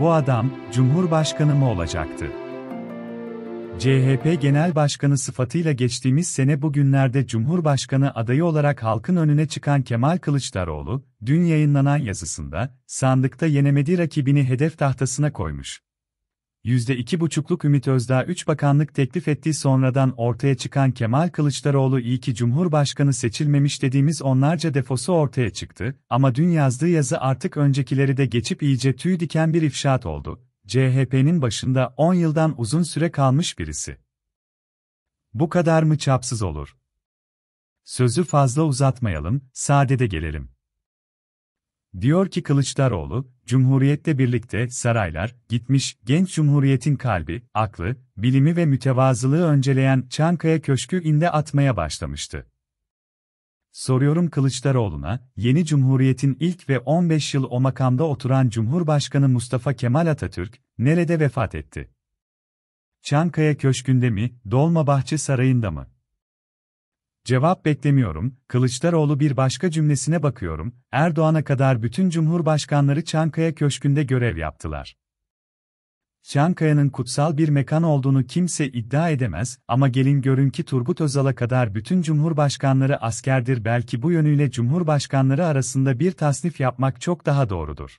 Bu adam, Cumhurbaşkanı mı olacaktı? CHP Genel Başkanı sıfatıyla geçtiğimiz sene bugünlerde Cumhurbaşkanı adayı olarak halkın önüne çıkan Kemal Kılıçdaroğlu, dün yayınlanan yazısında, sandıkta yenemediği rakibini hedef tahtasına koymuş. %2,5'luk Ümit Özdağ 3 bakanlık teklif ettiği sonradan ortaya çıkan Kemal Kılıçdaroğlu iyi ki Cumhurbaşkanı seçilmemiş dediğimiz onlarca defosu ortaya çıktı ama dün yazdığı yazı artık öncekileri de geçip iyice tüy diken bir ifşaat oldu. CHP'nin başında 10 yıldan uzun süre kalmış birisi. Bu kadar mı çapsız olur? Sözü fazla uzatmayalım, sade de gelelim. Diyor ki Kılıçdaroğlu, Cumhuriyet'te birlikte saraylar, gitmiş, genç Cumhuriyet'in kalbi, aklı, bilimi ve mütevazılığı önceleyen Çankaya Köşkü inde atmaya başlamıştı. Soruyorum Kılıçdaroğlu'na, yeni Cumhuriyet'in ilk ve 15 yıl o makamda oturan Cumhurbaşkanı Mustafa Kemal Atatürk, nerede vefat etti? Çankaya Köşkü'nde mi, Dolmabahçe Sarayı'nda mı? Cevap beklemiyorum, Kılıçdaroğlu bir başka cümlesine bakıyorum, Erdoğan'a kadar bütün cumhurbaşkanları Çankaya Köşkü'nde görev yaptılar. Çankaya'nın kutsal bir mekan olduğunu kimse iddia edemez ama gelin görün ki Turgut Özal'a kadar bütün cumhurbaşkanları askerdir belki bu yönüyle cumhurbaşkanları arasında bir tasnif yapmak çok daha doğrudur.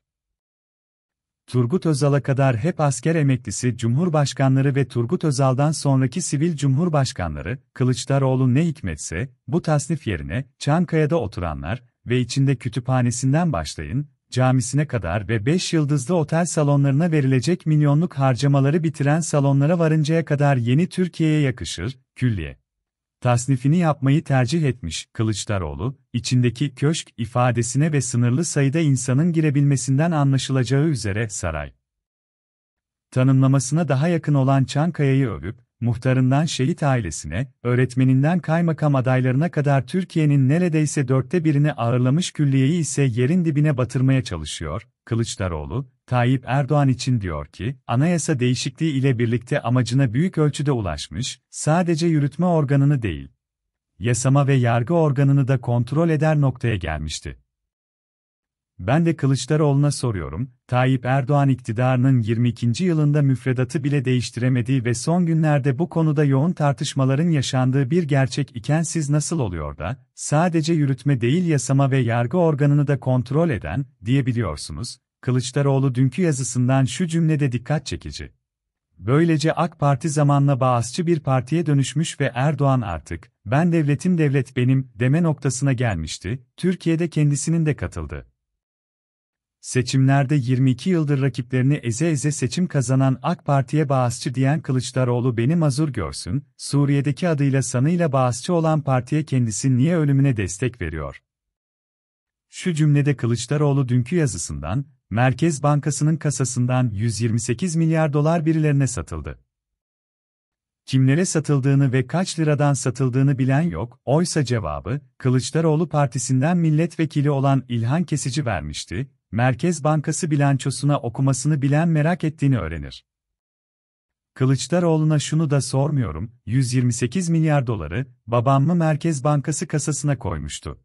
Turgut Özal'a kadar hep asker emeklisi cumhurbaşkanları ve Turgut Özal'dan sonraki sivil cumhurbaşkanları, Kılıçdaroğlu ne hikmetse, bu tasnif yerine, Çankaya'da oturanlar ve içinde kütüphanesinden başlayın, camisine kadar ve 5 yıldızlı otel salonlarına verilecek milyonluk harcamaları bitiren salonlara varıncaya kadar yeni Türkiye'ye yakışır, külliye tasnifini yapmayı tercih etmiş Kılıçdaroğlu, içindeki köşk ifadesine ve sınırlı sayıda insanın girebilmesinden anlaşılacağı üzere saray tanımlamasına daha yakın olan Çankaya'yı övüp, muhtarından şehit ailesine, öğretmeninden kaymakam adaylarına kadar Türkiye'nin neredeyse dörtte birini ağırlamış külliyeyi ise yerin dibine batırmaya çalışıyor, Kılıçdaroğlu, Tayyip Erdoğan için diyor ki, anayasa değişikliği ile birlikte amacına büyük ölçüde ulaşmış, sadece yürütme organını değil, yasama ve yargı organını da kontrol eder noktaya gelmişti. Ben de Kılıçdaroğlu'na soruyorum, Tayyip Erdoğan iktidarının 22. yılında müfredatı bile değiştiremediği ve son günlerde bu konuda yoğun tartışmaların yaşandığı bir gerçek iken siz nasıl oluyor da, sadece yürütme değil yasama ve yargı organını da kontrol eden, diyebiliyorsunuz, Kılıçdaroğlu dünkü yazısından şu cümlede dikkat çekici. Böylece AK Parti zamanla bağısçı bir partiye dönüşmüş ve Erdoğan artık, ben devletim devlet benim, deme noktasına gelmişti, Türkiye'de kendisinin de katıldı. Seçimlerde 22 yıldır rakiplerini eze eze seçim kazanan AK Parti'ye bağısçı diyen Kılıçdaroğlu beni mazur görsün, Suriye'deki adıyla sanıyla bağısçı olan partiye kendisi niye ölümüne destek veriyor? Şu cümlede Kılıçdaroğlu dünkü yazısından, Merkez Bankası'nın kasasından 128 milyar dolar birilerine satıldı. Kimlere satıldığını ve kaç liradan satıldığını bilen yok, oysa cevabı, Kılıçdaroğlu Partisi'nden milletvekili olan İlhan Kesici vermişti, Merkez Bankası bilançosuna okumasını bilen merak ettiğini öğrenir. Kılıçdaroğlu'na şunu da sormuyorum, 128 milyar doları, babam mı Merkez Bankası kasasına koymuştu?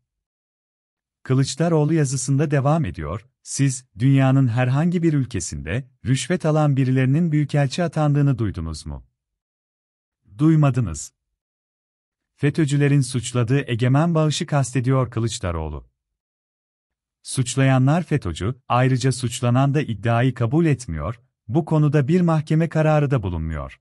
Kılıçdaroğlu yazısında devam ediyor, siz, dünyanın herhangi bir ülkesinde, rüşvet alan birilerinin büyükelçi atandığını duydunuz mu? Duymadınız. FETÖ'cülerin suçladığı egemen bağışı kastediyor Kılıçdaroğlu. Suçlayanlar FETÖ'cü, ayrıca suçlanan da iddiayı kabul etmiyor, bu konuda bir mahkeme kararı da bulunmuyor.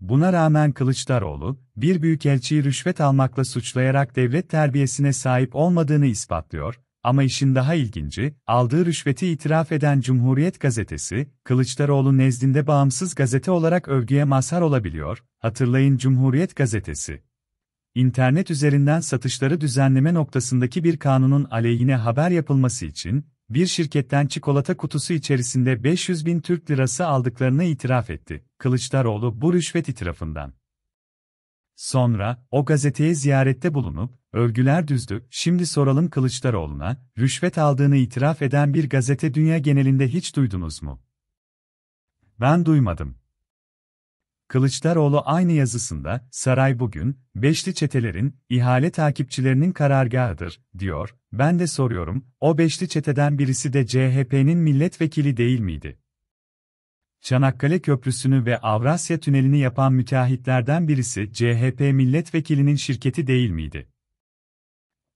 Buna rağmen Kılıçdaroğlu, bir büyükelçiyi rüşvet almakla suçlayarak devlet terbiyesine sahip olmadığını ispatlıyor, ama işin daha ilginci, aldığı rüşveti itiraf eden Cumhuriyet Gazetesi, Kılıçdaroğlu nezdinde bağımsız gazete olarak övgüye mazhar olabiliyor, hatırlayın Cumhuriyet Gazetesi. İnternet üzerinden satışları düzenleme noktasındaki bir kanunun aleyhine haber yapılması için, bir şirketten çikolata kutusu içerisinde 500 bin Türk lirası aldıklarını itiraf etti. Kılıçdaroğlu bu rüşvet itirafından. Sonra, o gazeteye ziyarette bulunup, Övgüler düzdü, şimdi soralım Kılıçdaroğlu'na, rüşvet aldığını itiraf eden bir gazete dünya genelinde hiç duydunuz mu? Ben duymadım. Kılıçdaroğlu aynı yazısında, saray bugün, beşli çetelerin, ihale takipçilerinin karargahıdır, diyor, ben de soruyorum, o beşli çeteden birisi de CHP'nin milletvekili değil miydi? Çanakkale Köprüsü'nü ve Avrasya Tüneli'ni yapan müteahhitlerden birisi CHP milletvekilinin şirketi değil miydi?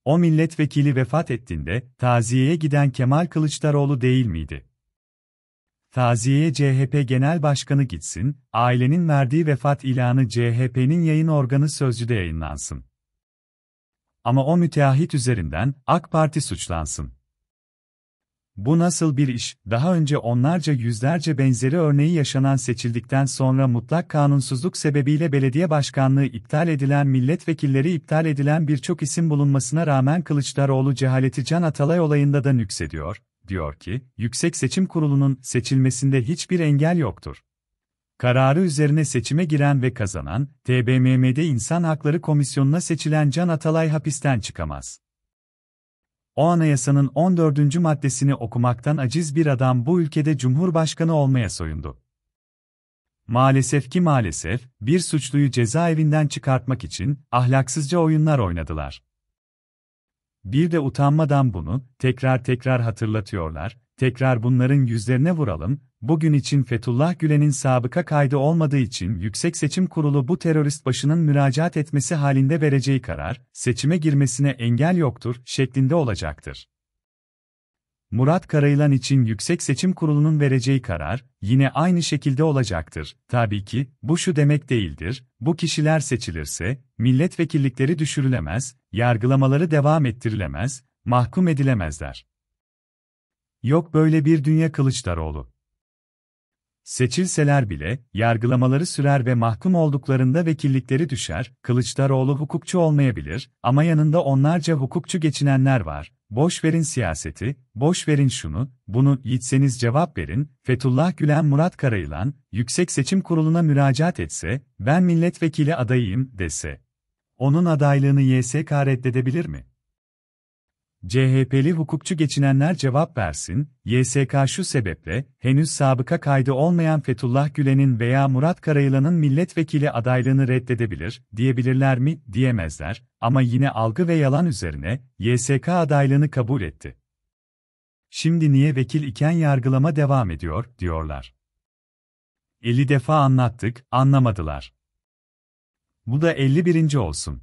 O milletvekili vefat ettiğinde taziyeye giden Kemal Kılıçdaroğlu değil miydi? Taziyeye CHP Genel Başkanı gitsin, ailenin verdiği vefat ilanı CHP'nin yayın organı Sözcü'de yayınlansın. Ama o müteahhit üzerinden AK Parti suçlansın. Bu nasıl bir iş? Daha önce onlarca yüzlerce benzeri örneği yaşanan seçildikten sonra mutlak kanunsuzluk sebebiyle belediye başkanlığı iptal edilen milletvekilleri iptal edilen birçok isim bulunmasına rağmen Kılıçdaroğlu cehaleti Can Atalay olayında da nüksediyor, diyor ki, Yüksek Seçim Kurulu'nun seçilmesinde hiçbir engel yoktur. Kararı üzerine seçime giren ve kazanan, TBMM'de İnsan Hakları Komisyonu'na seçilen Can Atalay hapisten çıkamaz o anayasanın 14. maddesini okumaktan aciz bir adam bu ülkede cumhurbaşkanı olmaya soyundu. Maalesef ki maalesef, bir suçluyu cezaevinden çıkartmak için ahlaksızca oyunlar oynadılar. Bir de utanmadan bunu tekrar tekrar hatırlatıyorlar, tekrar bunların yüzlerine vuralım, bugün için Fethullah Gülen'in sabıka kaydı olmadığı için Yüksek Seçim Kurulu bu terörist başının müracaat etmesi halinde vereceği karar, seçime girmesine engel yoktur şeklinde olacaktır. Murat Karayılan için Yüksek Seçim Kurulu'nun vereceği karar, yine aynı şekilde olacaktır. Tabii ki, bu şu demek değildir, bu kişiler seçilirse, milletvekillikleri düşürülemez, yargılamaları devam ettirilemez, mahkum edilemezler. Yok böyle bir dünya Kılıçdaroğlu. Seçilseler bile, yargılamaları sürer ve mahkum olduklarında vekillikleri düşer, Kılıçdaroğlu hukukçu olmayabilir ama yanında onlarca hukukçu geçinenler var. Boş verin siyaseti, boş verin şunu, bunu, gitseniz cevap verin, Fethullah Gülen Murat Karayılan, Yüksek Seçim Kurulu'na müracaat etse, ben milletvekili adayıyım, dese. Onun adaylığını YSK reddedebilir mi? CHP'li hukukçu geçinenler cevap versin, YSK şu sebeple, henüz sabıka kaydı olmayan Fethullah Gülen'in veya Murat Karayılan'ın milletvekili adaylığını reddedebilir, diyebilirler mi, diyemezler, ama yine algı ve yalan üzerine, YSK adaylığını kabul etti. Şimdi niye vekil iken yargılama devam ediyor, diyorlar. 50 defa anlattık, anlamadılar. Bu da 51. olsun.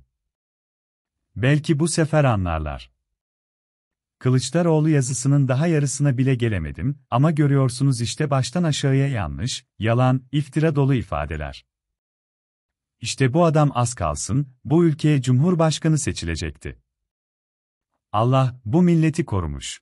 Belki bu sefer anlarlar. Kılıçdaroğlu yazısının daha yarısına bile gelemedim ama görüyorsunuz işte baştan aşağıya yanlış, yalan, iftira dolu ifadeler. İşte bu adam az kalsın, bu ülkeye cumhurbaşkanı seçilecekti. Allah, bu milleti korumuş.